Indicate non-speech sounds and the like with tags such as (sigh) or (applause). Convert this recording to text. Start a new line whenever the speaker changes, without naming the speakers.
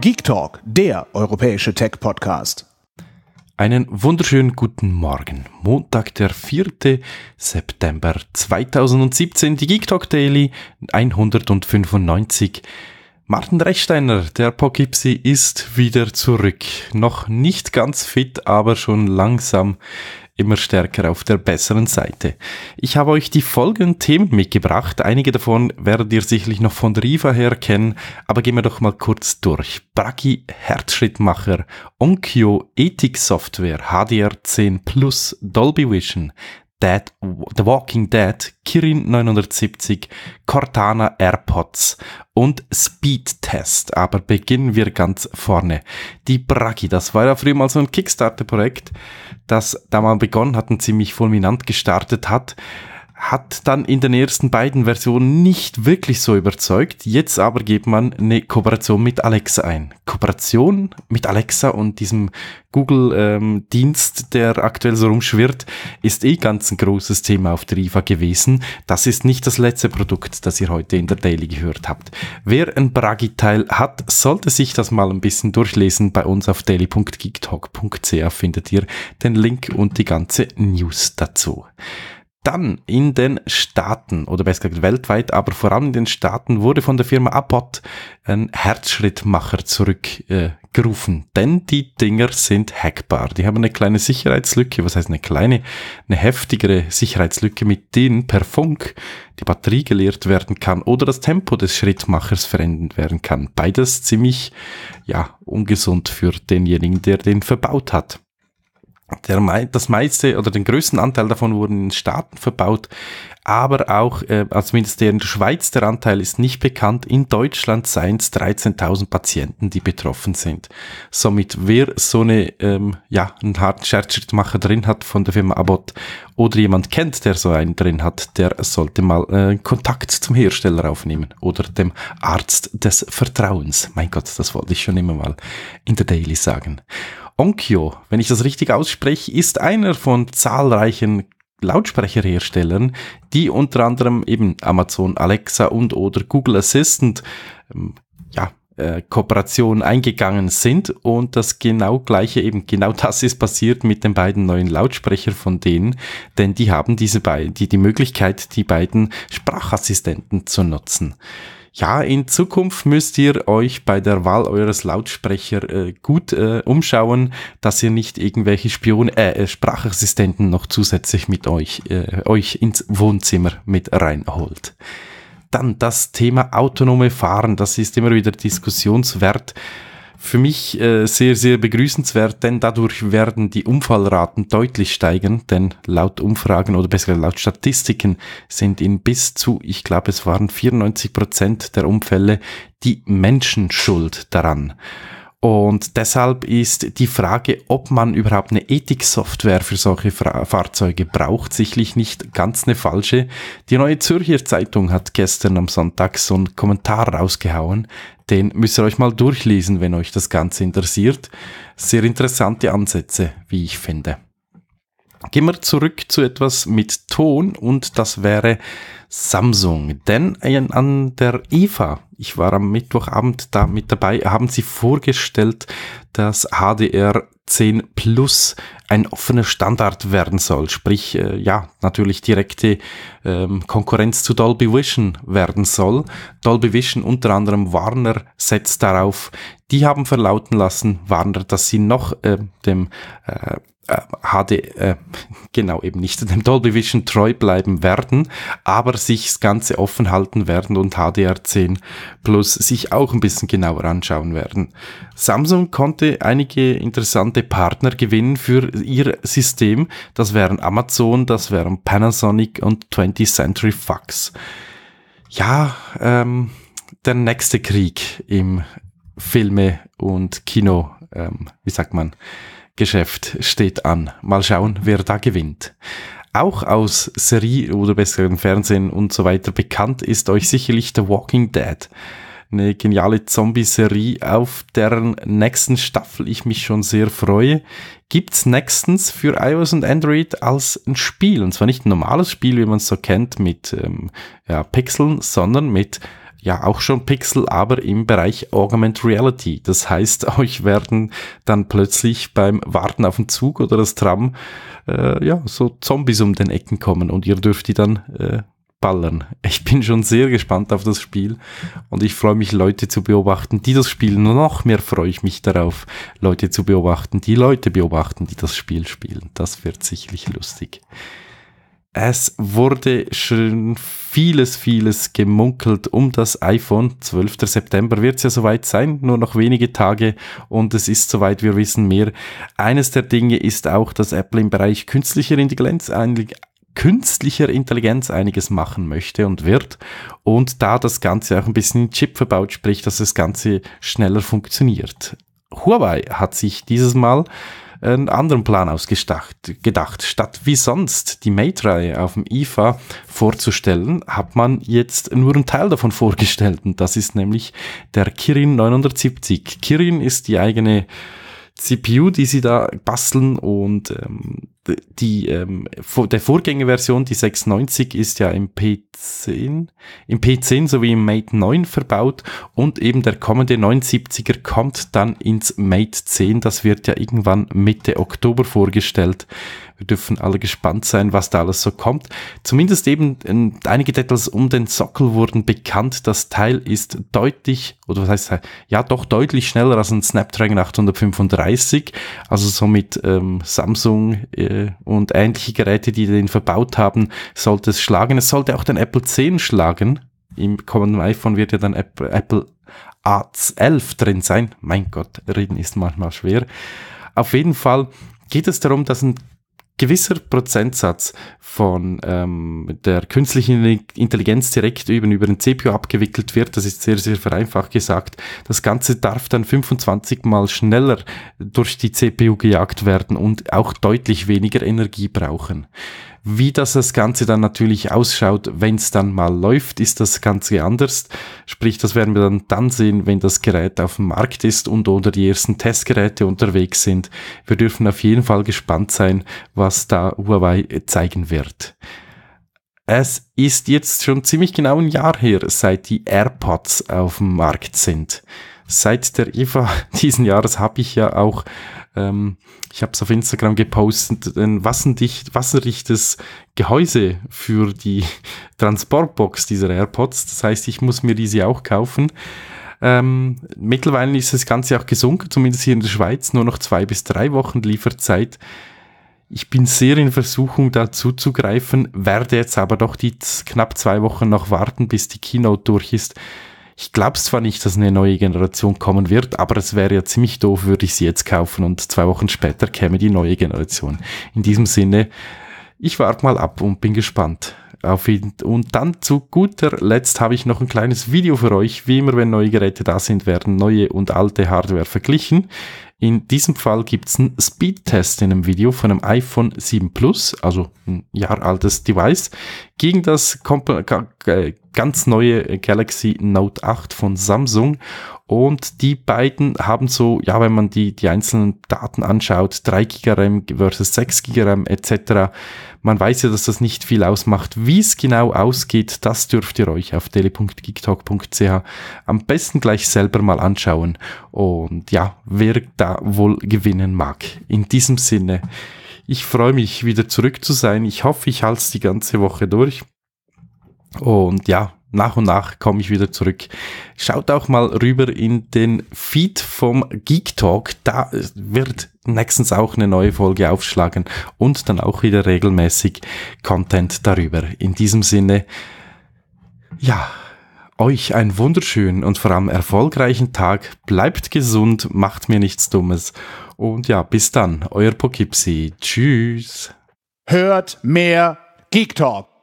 Geek Talk, der europäische Tech-Podcast. Einen wunderschönen guten Morgen. Montag, der 4. September 2017, die Geek Talk Daily 195. Martin Rechsteiner, der Pogipsi, ist wieder zurück. Noch nicht ganz fit, aber schon langsam immer stärker auf der besseren Seite. Ich habe euch die folgenden Themen mitgebracht. Einige davon werdet ihr sicherlich noch von Riva her kennen, aber gehen wir doch mal kurz durch. Bragi Herzschrittmacher, Onkyo Ethik Software, HDR10 Plus, Dolby Vision, Dead, The Walking Dead, Kirin 970, Cortana AirPods und Speedtest. Aber beginnen wir ganz vorne. Die Bragi, das war ja früher mal so ein Kickstarter-Projekt, das da mal begonnen hat und ziemlich fulminant gestartet hat hat dann in den ersten beiden Versionen nicht wirklich so überzeugt. Jetzt aber geht man eine Kooperation mit Alexa ein. Kooperation mit Alexa und diesem Google-Dienst, ähm, der aktuell so rumschwirrt, ist eh ganz ein großes Thema auf der IFA gewesen. Das ist nicht das letzte Produkt, das ihr heute in der Daily gehört habt. Wer ein Bragi-Teil hat, sollte sich das mal ein bisschen durchlesen. Bei uns auf daily.geektalk.ca findet ihr den Link und die ganze News dazu. Dann in den Staaten oder besser gesagt weltweit, aber vor allem in den Staaten wurde von der Firma Abbott ein Herzschrittmacher zurückgerufen, äh, denn die Dinger sind hackbar. Die haben eine kleine Sicherheitslücke, was heißt eine kleine, eine heftigere Sicherheitslücke, mit denen per Funk die Batterie geleert werden kann oder das Tempo des Schrittmachers verändert werden kann. Beides ziemlich, ja, ungesund für denjenigen, der den verbaut hat der, das meiste oder den größten Anteil davon wurden in den Staaten verbaut, aber auch, äh, also zumindest der in der Schweiz, der Anteil ist nicht bekannt. In Deutschland seien es 13.000 Patienten, die betroffen sind. Somit, wer so eine, ähm, ja, einen harten Scherzschrittmacher drin hat von der Firma Abbott oder jemand kennt, der so einen drin hat, der sollte mal äh, Kontakt zum Hersteller aufnehmen oder dem Arzt des Vertrauens. Mein Gott, das wollte ich schon immer mal in der Daily sagen. Onkyo, wenn ich das richtig ausspreche, ist einer von zahlreichen Lautsprecherherstellern, die unter anderem eben Amazon Alexa und oder Google Assistant ähm, ja, äh, Kooperation eingegangen sind und das genau gleiche eben genau (laughs) das ist passiert mit den beiden neuen Lautsprecher von denen, denn die haben diese beiden die die Möglichkeit die beiden Sprachassistenten zu nutzen ja, in Zukunft müsst ihr euch bei der Wahl eures Lautsprecher äh, gut äh, umschauen, dass ihr nicht irgendwelche Spion äh, äh, Sprachassistenten noch zusätzlich mit euch, äh, euch ins Wohnzimmer mit reinholt. Dann das Thema autonome Fahren, das ist immer wieder diskussionswert für mich äh, sehr, sehr begrüßenswert, denn dadurch werden die Unfallraten deutlich steigen, denn laut Umfragen oder besser laut Statistiken sind in bis zu, ich glaube, es waren 94 Prozent der Unfälle die Menschen schuld daran. Und deshalb ist die Frage, ob man überhaupt eine Ethiksoftware für solche Fra Fahrzeuge braucht, sicherlich nicht ganz eine falsche. Die neue Zürcher Zeitung hat gestern am Sonntag so einen Kommentar rausgehauen. Den müsst ihr euch mal durchlesen, wenn euch das Ganze interessiert. Sehr interessante Ansätze, wie ich finde. Gehen wir zurück zu etwas mit Ton und das wäre Samsung. Denn an der IFA, ich war am Mittwochabend da mit dabei, haben sie vorgestellt, dass HDR 10 Plus ein offener Standard werden soll. Sprich, äh, ja, natürlich direkte ähm, Konkurrenz zu Dolby Vision werden soll. Dolby Vision, unter anderem Warner, setzt darauf. Die haben verlauten lassen, Warner, dass sie noch äh, dem äh, HD, äh, äh, genau eben nicht dem Dolby Vision treu bleiben werden, aber sich das Ganze offen halten werden und HDR10 Plus sich auch ein bisschen genauer anschauen werden. Samsung konnte einige interessante Partner gewinnen für ihr System. Das wären Amazon, das wären Panasonic und 20th Century Fox. Ja, ähm, der nächste Krieg im Filme und Kino, ähm, wie sagt man? Geschäft steht an. Mal schauen, wer da gewinnt. Auch aus Serie oder besser im Fernsehen und so weiter bekannt ist euch sicherlich The Walking Dead. Eine geniale Zombie-Serie, auf deren nächsten Staffel ich mich schon sehr freue. Gibt's nächstens für iOS und Android als ein Spiel. Und zwar nicht ein normales Spiel, wie man es so kennt, mit ähm, ja, Pixeln, sondern mit ja auch schon Pixel, aber im Bereich Augmented Reality. Das heißt, (laughs) euch werden dann plötzlich beim Warten auf den Zug oder das Tram äh, ja so Zombies um den Ecken kommen und ihr dürft die dann äh, ballern. (laughs) Ich bin schon sehr gespannt auf das Spiel und ich freue mich, Leute zu beobachten, die das spielen. Noch mehr freue ich mich darauf, Leute zu beobachten, die Leute beobachten, die das Spiel spielen. Das wird sicherlich lustig. Es wurde schon vieles, vieles gemunkelt um das iPhone. 12. September wird es ja soweit sein, nur noch wenige Tage und es ist soweit wir wissen mehr. Eines der Dinge ist auch, dass Apple im Bereich künstlicher Intelligenz künstlicher Intelligenz einiges machen möchte und wird. Und da das Ganze auch ein bisschen in Chip verbaut, sprich, dass das Ganze schneller funktioniert. Huawei hat sich dieses Mal einen anderen Plan ausgedacht. Gedacht. Statt wie sonst die Mate-Reihe auf dem IFA vorzustellen, hat man jetzt nur einen Teil davon vorgestellt. Und das ist nämlich der Kirin 970. Kirin ist die eigene CPU, die sie da basteln und ähm, die, ähm, der Vorgängerversion, die 690, ist ja im P10, im P10 sowie im Mate 9 verbaut und eben der kommende 970er kommt dann ins Mate 10. Das wird ja irgendwann Mitte Oktober vorgestellt. Wir dürfen alle gespannt sein, was da alles so kommt. Zumindest eben äh, einige Details um den Sockel wurden bekannt. Das Teil ist deutlich, oder was heißt, ja doch deutlich schneller als ein Snapdragon 835. Also somit ähm, Samsung äh, und ähnliche Geräte, die den verbaut haben, sollte es schlagen. Es sollte auch den Apple 10 schlagen. Im kommenden iPhone wird ja dann Apple, Apple A11 drin sein. Mein Gott, reden ist manchmal schwer. Auf jeden Fall geht es darum, dass ein gewisser Prozentsatz von ähm, der künstlichen Intelligenz direkt eben über den CPU abgewickelt wird, das ist sehr, sehr vereinfacht gesagt, das Ganze darf dann 25 mal schneller durch die CPU gejagt werden und auch deutlich weniger Energie brauchen. Wie das, das Ganze dann natürlich ausschaut, wenn es dann mal läuft, ist das Ganze anders. Sprich, das werden wir dann dann sehen, wenn das Gerät auf dem Markt ist und oder die ersten Testgeräte unterwegs sind. Wir dürfen auf jeden Fall gespannt sein, was da Huawei äh, zeigen wird. Es ist jetzt schon ziemlich genau ein Jahr her, seit die AirPods auf dem Markt sind seit der IFA (laughs) diesen Jahres habe ich ja auch, ähm, ich habe es auf Instagram gepostet, ein wassendicht, wasserdichtes Gehäuse für die (laughs) Transportbox dieser AirPods. Das heißt, ich muss mir diese auch kaufen. Ähm, mittlerweile ist das Ganze auch gesunken, zumindest hier in der Schweiz, nur noch zwei bis drei Wochen Lieferzeit. Ich bin sehr in Versuchung, dazu zu greifen, werde jetzt aber doch die knapp zwei Wochen noch warten, bis die Keynote durch ist ich glaube zwar nicht, dass eine neue Generation kommen wird, aber es wäre ja ziemlich doof, würde ich sie jetzt kaufen und zwei Wochen später käme die neue Generation. In diesem Sinne, ich warte mal ab und bin gespannt. Auf ihn. Und dann zu guter Letzt habe ich noch ein kleines Video für euch. Wie immer, wenn neue Geräte da sind, werden neue und alte Hardware verglichen. In diesem Fall gibt es einen Speedtest in einem Video von einem iPhone 7 Plus, also ein Jahr altes Device, gegen das äh, ganz neue Galaxy Note 8 von Samsung. Und die beiden haben so, ja, wenn man die, die einzelnen Daten anschaut, 3 GB RAM versus 6 GB RAM etc., man weiß ja, dass das nicht viel ausmacht. Wie es genau ausgeht, das dürft ihr euch auf tele.geektalk.ch am besten gleich selber mal anschauen. Und ja, wer da wohl gewinnen mag. In diesem Sinne, ich freue mich wieder zurück zu sein. Ich hoffe, ich halte es die ganze Woche durch. Und ja, nach und nach komme ich wieder zurück. Schaut auch mal rüber in den Feed vom Geek Talk. Da äh, wird nächstens auch eine neue Folge aufschlagen und dann auch wieder regelmäßig Content darüber. In diesem Sinne, ja, euch einen wunderschönen und vor allem erfolgreichen Tag. Bleibt gesund, macht mir nichts Dummes. Und ja, bis dann, euer Pokipsi. Tschüss. Hört mehr Geek Talk.